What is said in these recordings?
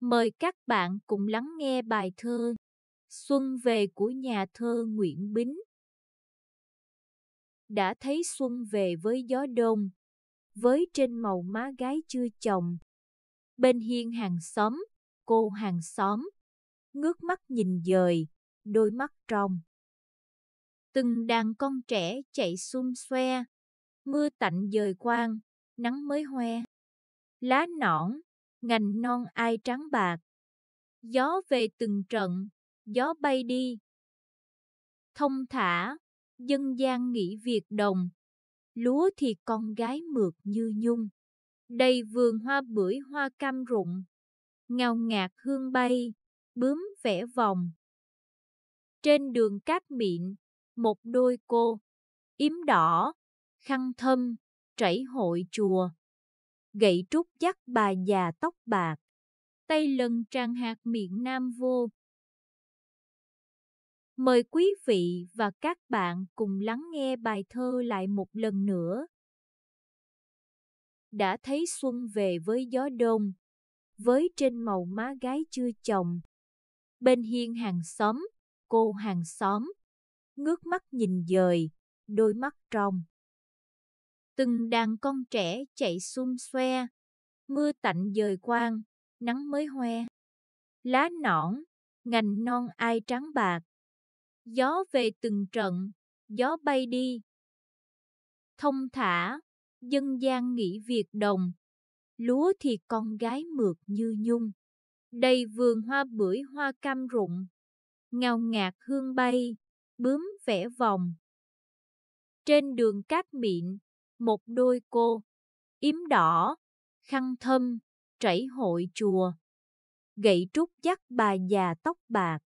Mời các bạn cùng lắng nghe bài thơ Xuân về của nhà thơ Nguyễn Bính. Đã thấy xuân về với gió đông, với trên màu má gái chưa chồng. Bên hiên hàng xóm, cô hàng xóm, ngước mắt nhìn dời, đôi mắt trong. Từng đàn con trẻ chạy xung xoe, mưa tạnh dời quang, nắng mới hoe. Lá nõn, ngành non ai trắng bạc. Gió về từng trận, gió bay đi. Thông thả, dân gian nghỉ việc đồng, lúa thì con gái mượt như nhung. Đầy vườn hoa bưởi hoa cam rụng, ngào ngạt hương bay, bướm vẽ vòng. Trên đường cát miệng, một đôi cô, yếm đỏ, khăn thâm, trảy hội chùa gậy trúc dắt bà già tóc bạc, tay lần tràn hạt miệng nam vô. Mời quý vị và các bạn cùng lắng nghe bài thơ lại một lần nữa. Đã thấy xuân về với gió đông, với trên màu má gái chưa chồng. Bên hiên hàng xóm, cô hàng xóm, ngước mắt nhìn dời, đôi mắt trong từng đàn con trẻ chạy xum xoe, mưa tạnh dời quang, nắng mới hoe. Lá nõn, ngành non ai trắng bạc, gió về từng trận, gió bay đi. Thông thả, dân gian nghỉ việc đồng, lúa thì con gái mượt như nhung. Đầy vườn hoa bưởi hoa cam rụng, ngào ngạt hương bay, bướm vẽ vòng. Trên đường cát mịn, một đôi cô, yếm đỏ, khăn thâm, trảy hội chùa. Gậy trúc dắt bà già tóc bạc,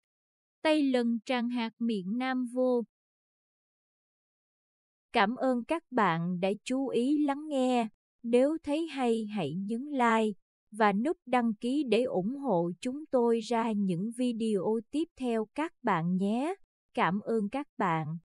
tay lần tràn hạt miệng nam vô. Cảm ơn các bạn đã chú ý lắng nghe. Nếu thấy hay hãy nhấn like và nút đăng ký để ủng hộ chúng tôi ra những video tiếp theo các bạn nhé. Cảm ơn các bạn.